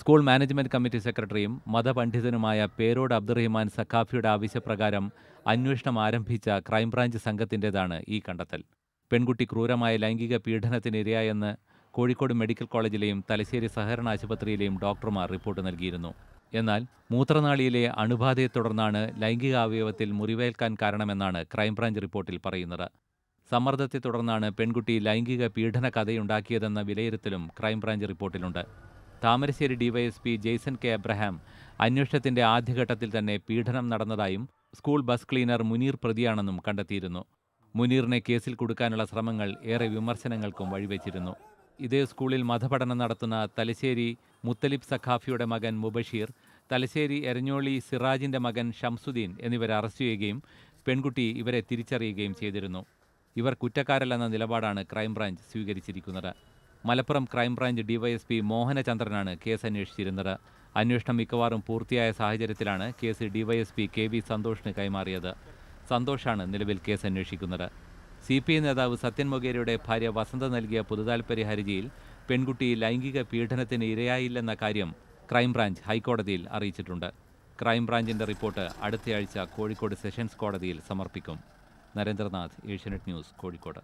school management committee സെക്രട്ടറിയും മതപണ്ഡിതനുമായ പേരോട് അബ്ദുറഹിമാൻ സഖാഫിയുടെ ആവശ്യപ്രകാരം അന്വേഷണം ആരംഭിച്ച ക്രൈംബ്രാഞ്ച് സംഘത്തിൻ്റെതാണ് ഈ കണ്ടെത്തൽ പെൺകുട്ടി ക്രൂരമായ ലൈംഗിക പീഡനത്തിന് ഇരയായെന്ന് കോഴിക്കോട് മെഡിക്കൽ കോളേജിലെയും തലശ്ശേരി സഹകരണ ആശുപത്രിയിലെയും ഡോക്ടർമാർ റിപ്പോർട്ട് നൽകിയിരുന്നു എന്നാൽ മൂത്രനാളിയിലെ അണുബാധയെ തുടർന്നാണ് ലൈംഗിക അവയവത്തിൽ മുറിവേൽക്കാൻ കാരണമെന്നാണ് ക്രൈംബ്രാഞ്ച് റിപ്പോർട്ടിൽ പറയുന്നത് സമ്മർദ്ദത്തെ തുടർന്നാണ് പെൺകുട്ടി ലൈംഗിക പീഡന കഥയുണ്ടാക്കിയതെന്ന വിലയിരുത്തലും ക്രൈംബ്രാഞ്ച് റിപ്പോർട്ടിലുണ്ട് താമരശ്ശേരി ഡിവൈഎസ്പി ജെയ്സൺ കെ അബ്രഹാം അന്വേഷണത്തിന്റെ ആദ്യഘട്ടത്തിൽ തന്നെ പീഡനം നടന്നതായും സ്കൂൾ ബസ് ക്ലീനർ മുനീർ പ്രതിയാണെന്നും കണ്ടെത്തിയിരുന്നു മുനീറിനെ കേസിൽ കൊടുക്കാനുള്ള ശ്രമങ്ങൾ ഏറെ വിമർശനങ്ങൾക്കും വഴിവെച്ചിരുന്നു ഇതേ സ്കൂളിൽ മതപഠനം നടത്തുന്ന തലശ്ശേരി മുത്തലിബ് സഖാഫിയുടെ മകൻ മുബഷീർ തലശ്ശേരി എരഞ്ഞോളി സിറാജിന്റെ മകൻ ഷംസുദ്ദീൻ എന്നിവരെ അറസ്റ്റ് ചെയ്യുകയും പെൺകുട്ടി ഇവരെ തിരിച്ചറിയുകയും ചെയ്തിരുന്നു ഇവർ കുറ്റക്കാരല്ലെന്ന നിലപാടാണ് ക്രൈംബ്രാഞ്ച് സ്വീകരിച്ചിരിക്കുന്നത് മലപ്പുറം ക്രൈംബ്രാഞ്ച് ഡിവൈഎസ്പി മോഹനചന്ദ്രനാണ് കേസ് അന്വേഷിച്ചിരുന്നത് അന്വേഷണം മിക്കവാറും പൂർത്തിയായ സാഹചര്യത്തിലാണ് കേസ് ഡിവൈഎസ്പി കെ വി സന്തോഷിന് കൈമാറിയത് സന്തോഷാണ് നിലവിൽ കേസ് അന്വേഷിക്കുന്നത് സി പി ഐ നേതാവ് സത്യൻ മൊഗേരയുടെ ഭാര്യ വസന്ത നൽകിയ പൊതുതാൽപര്യ ഹർജിയിൽ പെൺകുട്ടി ലൈംഗിക പീഡനത്തിന് ഇരയായില്ലെന്ന കാര്യം ക്രൈംബ്രാഞ്ച് ഹൈക്കോടതിയിൽ അറിയിച്ചിട്ടുണ്ട് ക്രൈംബ്രാഞ്ചിന്റെ റിപ്പോർട്ട് അടുത്തയാഴ്ച കോഴിക്കോട് സെഷൻസ് കോടതിയിൽ സമർപ്പിക്കും നരേന്ദ്രനാഥ് ഏഷ്യനെറ്റ് ന്യൂസ് കോഴിക്കോട്